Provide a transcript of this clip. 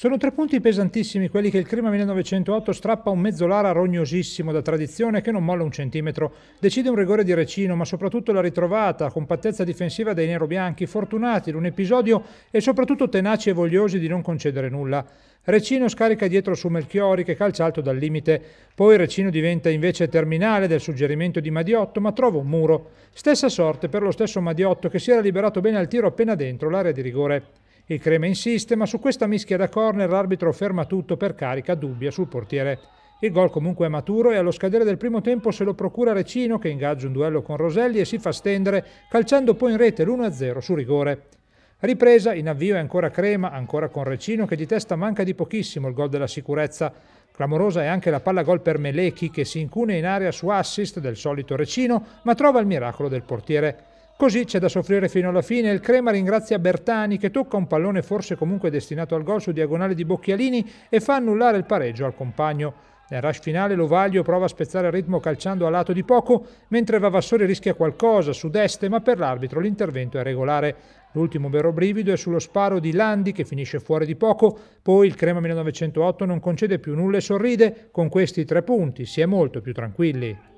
Sono tre punti pesantissimi quelli che il Crema 1908 strappa un mezzolara rognosissimo da tradizione che non molla un centimetro. Decide un rigore di Recino, ma soprattutto la ritrovata, compattezza difensiva dei nerobianchi, fortunati in un episodio e soprattutto tenaci e vogliosi di non concedere nulla. Recino scarica dietro su Melchiori che calcia alto dal limite. Poi Recino diventa invece terminale del suggerimento di Madiotto, ma trova un muro. Stessa sorte per lo stesso Madiotto che si era liberato bene al tiro appena dentro l'area di rigore. Il Crema insiste, ma su questa mischia da corner l'arbitro ferma tutto per carica dubbia sul portiere. Il gol comunque è maturo e allo scadere del primo tempo se lo procura Recino che ingaggia un duello con Roselli e si fa stendere, calciando poi in rete l'1-0 su rigore. Ripresa, in avvio è ancora Crema, ancora con Recino che di testa manca di pochissimo il gol della sicurezza. Clamorosa è anche la palla gol per Melechi che si incune in area su assist del solito Recino, ma trova il miracolo del portiere. Così c'è da soffrire fino alla fine. Il Crema ringrazia Bertani che tocca un pallone forse comunque destinato al gol su diagonale di Bocchialini e fa annullare il pareggio al compagno. Nel rush finale Lovaglio prova a spezzare il ritmo calciando a lato di poco, mentre Vavassori rischia qualcosa su destra, ma per l'arbitro l'intervento è regolare. L'ultimo vero brivido è sullo sparo di Landi che finisce fuori di poco, poi il Crema 1908 non concede più nulla e sorride, con questi tre punti si è molto più tranquilli.